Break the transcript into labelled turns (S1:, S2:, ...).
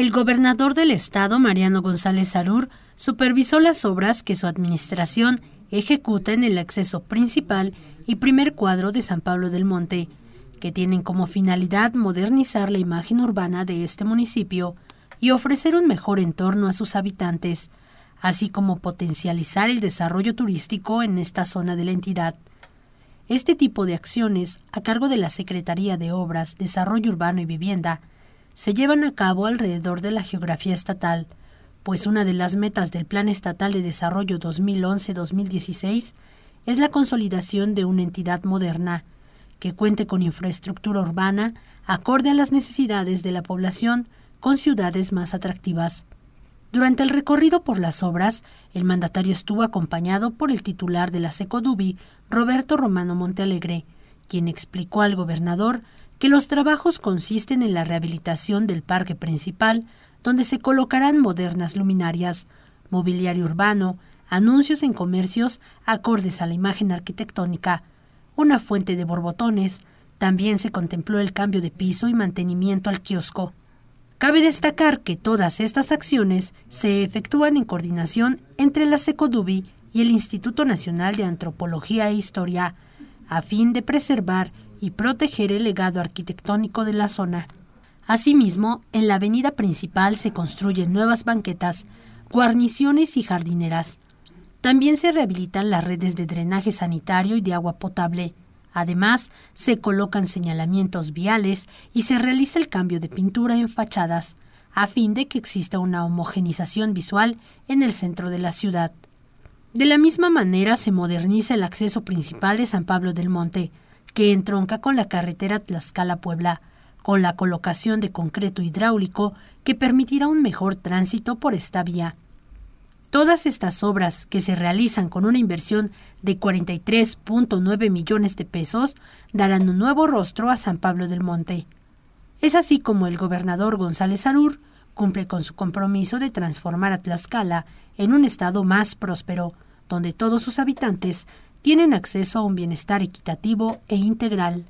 S1: El gobernador del estado, Mariano González Arur, supervisó las obras que su administración ejecuta en el acceso principal y primer cuadro de San Pablo del Monte, que tienen como finalidad modernizar la imagen urbana de este municipio y ofrecer un mejor entorno a sus habitantes, así como potencializar el desarrollo turístico en esta zona de la entidad. Este tipo de acciones, a cargo de la Secretaría de Obras, Desarrollo Urbano y Vivienda, se llevan a cabo alrededor de la geografía estatal, pues una de las metas del Plan Estatal de Desarrollo 2011-2016 es la consolidación de una entidad moderna, que cuente con infraestructura urbana acorde a las necesidades de la población con ciudades más atractivas. Durante el recorrido por las obras, el mandatario estuvo acompañado por el titular de la Secodubi, Roberto Romano Montealegre, quien explicó al gobernador que los trabajos consisten en la rehabilitación del parque principal, donde se colocarán modernas luminarias, mobiliario urbano, anuncios en comercios acordes a la imagen arquitectónica, una fuente de borbotones, también se contempló el cambio de piso y mantenimiento al kiosco. Cabe destacar que todas estas acciones se efectúan en coordinación entre la SECODUBI y el Instituto Nacional de Antropología e Historia, a fin de preservar y proteger el legado arquitectónico de la zona. Asimismo, en la avenida principal se construyen nuevas banquetas, guarniciones y jardineras. También se rehabilitan las redes de drenaje sanitario y de agua potable. Además, se colocan señalamientos viales y se realiza el cambio de pintura en fachadas, a fin de que exista una homogenización visual en el centro de la ciudad. De la misma manera, se moderniza el acceso principal de San Pablo del Monte, que entronca con la carretera Tlaxcala-Puebla, con la colocación de concreto hidráulico que permitirá un mejor tránsito por esta vía. Todas estas obras, que se realizan con una inversión de 43.9 millones de pesos, darán un nuevo rostro a San Pablo del Monte. Es así como el gobernador González Arur cumple con su compromiso de transformar a Tlaxcala en un estado más próspero, donde todos sus habitantes tienen acceso a un bienestar equitativo e integral.